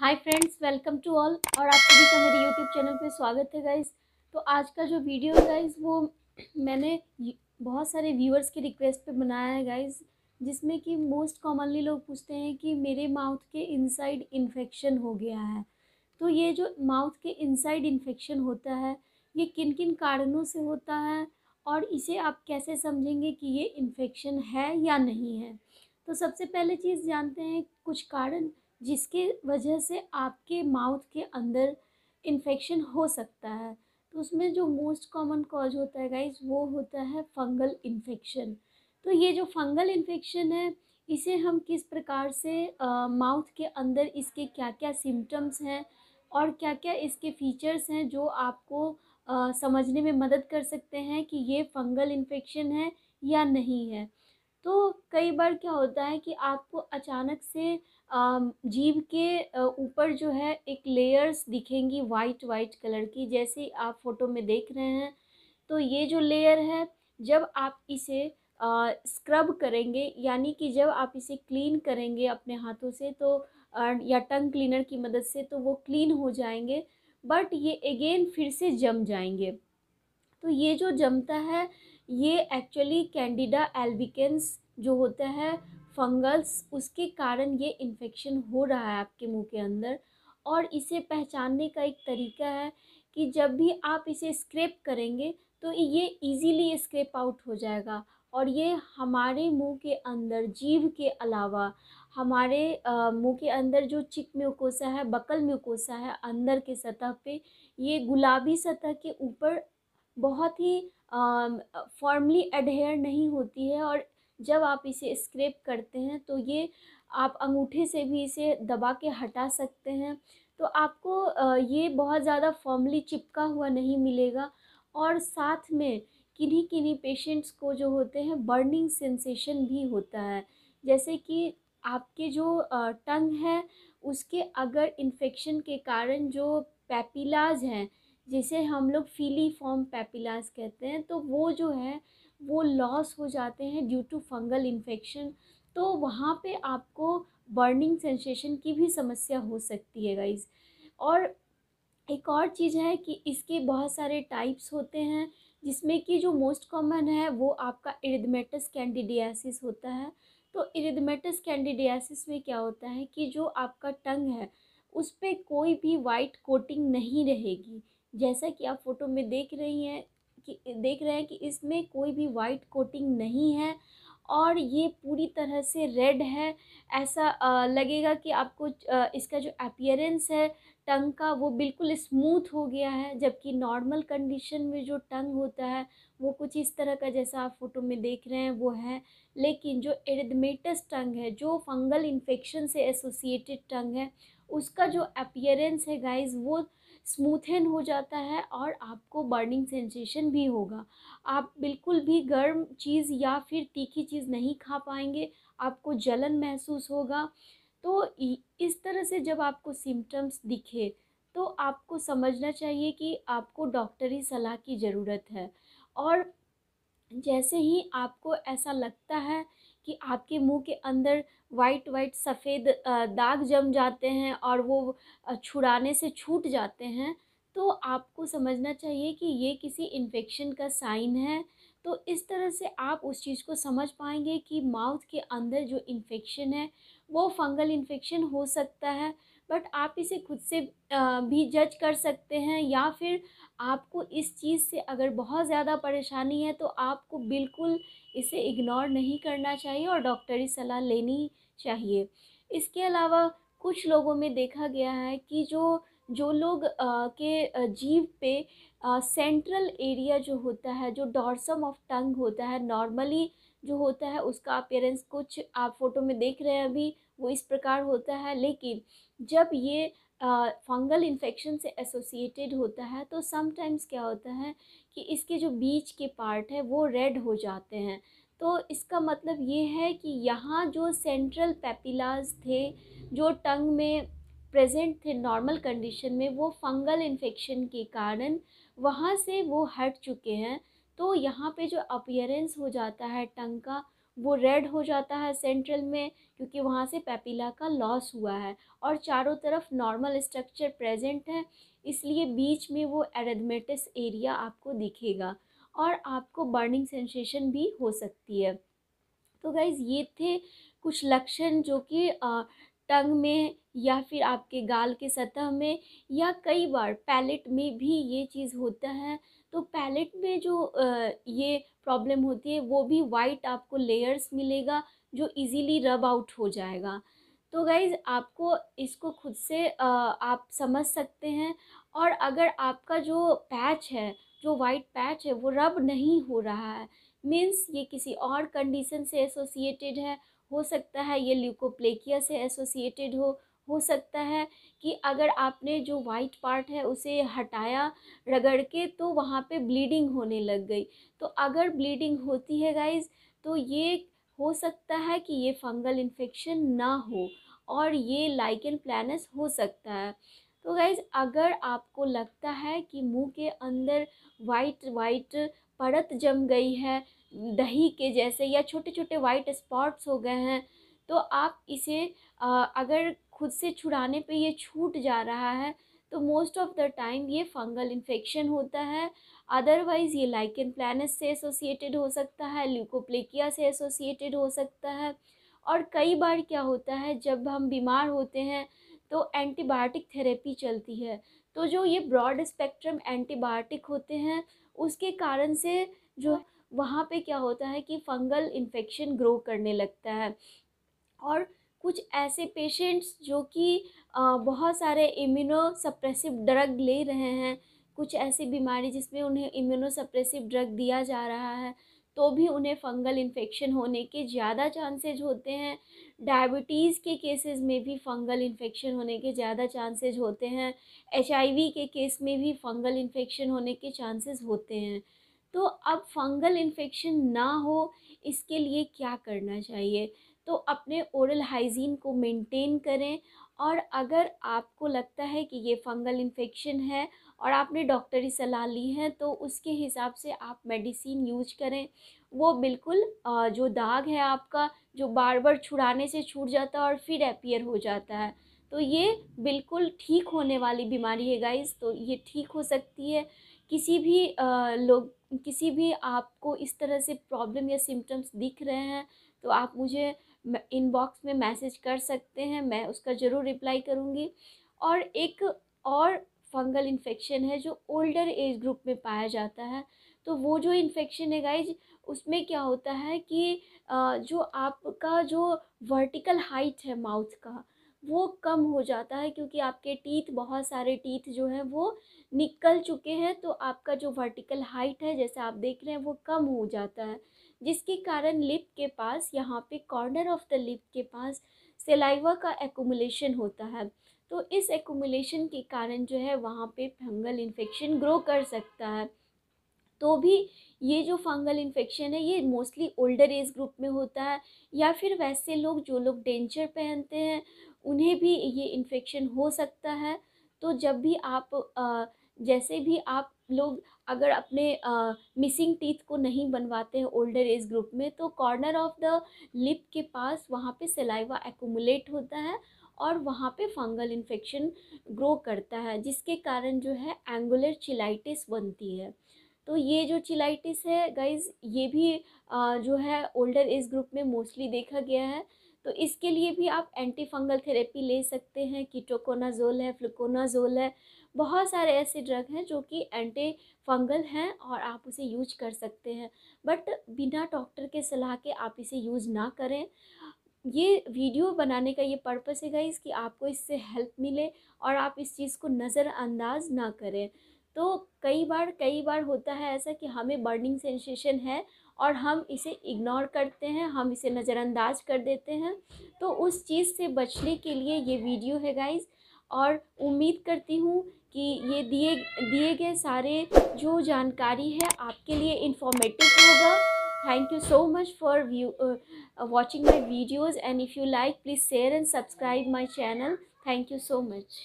Hi friends welcome to all और आप सभी का मेरे यूट्यूब चैनल पे स्वागत है गाइज तो आज का जो वीडियो है गाइज वो मैंने बहुत सारे व्यूअर्स के रिक्वेस्ट पे बनाया है गाइज जिसमें कि मोस्ट कॉमनली लोग पूछते हैं कि मेरे माउथ के इनसाइड इन्फेक्शन हो गया है तो ये जो माउथ के इनसाइड इन्फेक्शन होता है ये किन किन कारणों से होता है और इसे आप कैसे समझेंगे कि ये इन्फेक्शन है या नहीं है तो सबसे पहले चीज़ जानते हैं कुछ कारण जिसके वजह से आपके माउथ के अंदर इन्फेक्शन हो सकता है तो उसमें जो मोस्ट कॉमन कॉज होता है गाइज वो होता है फंगल इन्फेक्शन तो ये जो फंगल इन्फेक्शन है इसे हम किस प्रकार से माउथ के अंदर इसके क्या क्या सिम्टम्स हैं और क्या क्या इसके फीचर्स हैं जो आपको आ, समझने में मदद कर सकते हैं कि ये फंगल इन्फेक्शन है या नहीं है तो कई बार क्या होता है कि आपको अचानक से जीभ के ऊपर जो है एक लेयर्स दिखेंगी वाइट वाइट कलर की जैसे आप फ़ोटो में देख रहे हैं तो ये जो लेयर है जब आप इसे स्क्रब करेंगे यानी कि जब आप इसे क्लीन करेंगे अपने हाथों से तो या टंग क्लीनर की मदद से तो वो क्लीन हो जाएंगे बट ये अगेन फिर से जम जाएंगे तो ये जो जमता है ये एक्चुअली कैंडिडा एल्बिकेंस जो होता है फंगल्स उसके कारण ये इन्फेक्शन हो रहा है आपके मुंह के अंदर और इसे पहचानने का एक तरीका है कि जब भी आप इसे स्क्रेप करेंगे तो ये इजीली स्क्रेप आउट हो जाएगा और ये हमारे मुंह के अंदर जीव के अलावा हमारे मुंह के अंदर जो चिक म्यूकोसा है बकल म्यूकोसा है अंदर के सतह पे ये गुलाबी सतह के ऊपर बहुत ही फॉर्मली एडहेयर नहीं होती है और जब आप इसे स्क्रैप करते हैं तो ये आप अंगूठे से भी इसे दबा के हटा सकते हैं तो आपको ये बहुत ज़्यादा फॉर्मली चिपका हुआ नहीं मिलेगा और साथ में किन्हीं किन्हीं पेशेंट्स को जो होते हैं बर्निंग सेंसेशन भी होता है जैसे कि आपके जो टंग है उसके अगर इन्फेक्शन के कारण जो पैपिलाज हैं जिसे हम लोग फीली फॉर्म पैपिलाज कहते हैं तो वो जो है वो लॉस हो जाते हैं ड्यू टू फंगल इन्फेक्शन तो वहाँ पे आपको बर्निंग सेंसेशन की भी समस्या हो सकती है गाइज़ और एक और चीज़ है कि इसके बहुत सारे टाइप्स होते हैं जिसमें कि जो मोस्ट कॉमन है वो आपका इरिदमेटस कैंडिडियासिस होता है तो इरिदमेटस कैंडिडियासिस में क्या होता है कि जो आपका टंग है उस पर कोई भी वाइट कोटिंग नहीं रहेगी जैसा कि आप फ़ोटो में देख रही हैं कि देख रहे हैं कि इसमें कोई भी वाइट कोटिंग नहीं है और ये पूरी तरह से रेड है ऐसा आ, लगेगा कि आपको आ, इसका जो अपियरेंस है टंग का वो बिल्कुल स्मूथ हो गया है जबकि नॉर्मल कंडीशन में जो टंग होता है वो कुछ इस तरह का जैसा आप फोटो में देख रहे हैं वो है लेकिन जो एडमेटस टंग है जो फंगल इन्फेक्शन से एसोसिएटेड टंग है उसका जो अपियरेंस है गाइज वो स्मूथन हो जाता है और आपको बर्निंग सेंसेशन भी होगा आप बिल्कुल भी गर्म चीज़ या फिर तीखी चीज़ नहीं खा पाएंगे आपको जलन महसूस होगा तो इस तरह से जब आपको सिम्टम्स दिखे तो आपको समझना चाहिए कि आपको डॉक्टरी सलाह की ज़रूरत है और जैसे ही आपको ऐसा लगता है कि आपके मुंह के अंदर वाइट वाइट सफ़ेद दाग जम जाते हैं और वो छुड़ाने से छूट जाते हैं तो आपको समझना चाहिए कि ये किसी इन्फेक्शन का साइन है तो इस तरह से आप उस चीज़ को समझ पाएंगे कि माउथ के अंदर जो इन्फेक्शन है वो फंगल इन्फेक्शन हो सकता है बट आप इसे खुद से भी जज कर सकते हैं या फिर आपको इस चीज़ से अगर बहुत ज़्यादा परेशानी है तो आपको बिल्कुल इसे इग्नोर नहीं करना चाहिए और डॉक्टरी सलाह लेनी चाहिए इसके अलावा कुछ लोगों में देखा गया है कि जो जो लोग आ, के जीव पे आ, सेंट्रल एरिया जो होता है जो डॉर्सम ऑफ टंग होता है नॉर्मली जो होता है उसका अपेयरेंस कुछ आप फ़ोटो में देख रहे हैं अभी वो इस प्रकार होता है लेकिन जब ये फंगल इन्फेक्शन से एसोसिएटेड होता है तो समटाइम्स क्या होता है कि इसके जो बीच के पार्ट है वो रेड हो जाते हैं तो इसका मतलब ये है कि यहाँ जो सेंट्रल पेपिलाज थे जो टंग में प्रेजेंट थे नॉर्मल कंडीशन में वो फंगल इन्फेक्शन के कारण वहाँ से वो हट चुके हैं तो यहाँ पे जो अपियरेंस हो जाता है टंग का वो रेड हो जाता है सेंट्रल में क्योंकि वहाँ से पेपिला का लॉस हुआ है और चारों तरफ नॉर्मल स्ट्रक्चर प्रेजेंट है इसलिए बीच में वो एरेडमेटिस एरिया आपको दिखेगा और आपको बर्निंग सेंसेशन भी हो सकती है तो गाइज़ ये थे कुछ लक्षण जो कि टंग में या फिर आपके गाल के सतह में या कई बार पैलेट में भी ये चीज़ होता है तो पैलेट में जो ये प्रॉब्लम होती है वो भी वाइट आपको लेयर्स मिलेगा जो इजीली रब आउट हो जाएगा तो गाइज़ आपको इसको खुद से आप समझ सकते हैं और अगर आपका जो पैच है जो वाइट पैच है वो रब नहीं हो रहा है मीन्स ये किसी और कंडीशन से एसोसिएटेड है हो सकता है ये ल्यूकोप्लेकिया से एसोसिएटेड हो हो सकता है कि अगर आपने जो वाइट पार्ट है उसे हटाया रगड़ के तो वहाँ पे ब्लीडिंग होने लग गई तो अगर ब्लीडिंग होती है गाइज तो ये हो सकता है कि ये फंगल इन्फेक्शन ना हो और ये लाइकन प्लानस हो सकता है तो गाइज़ अगर आपको लगता है कि मुंह के अंदर वाइट वाइट परत जम गई है दही के जैसे या छोटे छोटे वाइट स्पॉट्स हो गए हैं तो आप इसे अगर खुद से छुड़ाने पे ये छूट जा रहा है तो मोस्ट ऑफ द टाइम ये फंगल इन्फेक्शन होता है अदरवाइज़ ये लाइकन प्लानस से एसोसिएटेड हो सकता है ल्यूकोप्लेकिया से एसोसिएटेड हो सकता है और कई बार क्या होता है जब हम बीमार होते हैं तो एंटीबायोटिक थेरेपी चलती है तो जो ये ब्रॉड स्पेक्ट्रम एंटीबायोटिक होते हैं उसके कारण से जो हाँ। वहाँ पे क्या होता है कि फंगल इन्फेक्शन ग्रो करने लगता है और कुछ ऐसे पेशेंट्स जो कि बहुत सारे इम्यूनो सप्रेसिव ड्रग ले रहे हैं कुछ ऐसी बीमारी जिसमें उन्हें इम्यूनो सप्रेसिव ड्रग दिया जा रहा है तो भी उन्हें फंगल इन्फेक्शन होने के ज़्यादा चांसेज होते हैं डायबिटीज़ के केसेस में भी फंगल इन्फेक्शन होने के ज़्यादा चांसेज होते हैं एच के केस में भी फंगल इन्फेक्शन होने के चांसेस होते हैं तो अब फंगल इन्फेक्शन ना हो इसके लिए क्या करना चाहिए तो अपने ओरल हाइजीन को मेंटेन करें और अगर आपको लगता है कि ये फंगल इन्फेक्शन है और आपने डॉक्टरी सलाह ली है तो उसके हिसाब से आप मेडिसिन यूज करें वो बिल्कुल जो दाग है आपका जो बार बार छुड़ाने से छूट जाता है और फिर अपियर हो जाता है तो ये बिल्कुल ठीक होने वाली बीमारी है गाइस तो ये ठीक हो सकती है किसी भी लोग किसी भी आपको इस तरह से प्रॉब्लम या सिम्टम्स दिख रहे हैं तो आप मुझे इनबॉक्स में मैसेज कर सकते हैं मैं उसका ज़रूर रिप्लाई करूँगी और एक और फंगल इन्फेक्शन है जो ओल्डर एज ग्रुप में पाया जाता है तो वो जो इन्फेक्शन है गाइज उसमें क्या होता है कि जो आपका जो वर्टिकल हाइट है माउथ का वो कम हो जाता है क्योंकि आपके टीथ बहुत सारे टीथ जो हैं वो निकल चुके हैं तो आपका जो वर्टिकल हाइट है जैसे आप देख रहे हैं वो कम हो जाता है जिसके कारण लिप के पास यहाँ पे कॉर्नर ऑफ द लिप के पास सेलाइवा का एकोमुलेशन होता है तो इस एकोमुलेशन के कारण जो है वहाँ पे फंगल इन्फेक्शन ग्रो कर सकता है तो भी ये जो फंगल इन्फेक्शन है ये मोस्टली ओल्डर एज ग्रुप में होता है या फिर वैसे लोग जो लोग डेंचर पहनते हैं उन्हें भी ये इन्फेक्शन हो सकता है तो जब भी आप जैसे भी आप लोग अगर अपने मिसिंग टीथ को नहीं बनवाते हैं ओल्डर एज ग्रुप में तो कॉर्नर ऑफ द लिप के पास वहाँ पे सिलाइवा एकोमुलेट होता है और वहाँ पे फंगल इन्फेक्शन ग्रो करता है जिसके कारण जो है एंगुलर चिलाइटिस बनती है तो ये जो चिलाइटिस है गाइज ये भी आ, जो है ओल्डर एज ग्रुप में मोस्टली देखा गया है तो इसके लिए भी आप एंटी फंगल थेरेपी ले सकते हैं कीटोकोनाजोल है फ्लुकोनाजोल है बहुत सारे ऐसे ड्रग हैं जो कि एंटी फंगल हैं और आप उसे यूज कर सकते हैं बट बिना डॉक्टर के सलाह के आप इसे यूज़ ना करें ये वीडियो बनाने का ये पर्पस है गाइस कि आपको इससे हेल्प मिले और आप इस चीज़ को नज़रअंदाज ना करें तो कई बार कई बार होता है ऐसा कि हमें बर्निंग सेंसेशन है और हम इसे इग्नोर करते हैं हम इसे नज़रअंदाज कर देते हैं तो उस चीज़ से बचने के लिए ये वीडियो है गाइज और उम्मीद करती हूँ कि ये दिए दिए गए सारे जो जानकारी है आपके लिए इंफॉर्मेटिव होगा thank you so much for view watching my videos and if you like please share and subscribe my channel thank you so much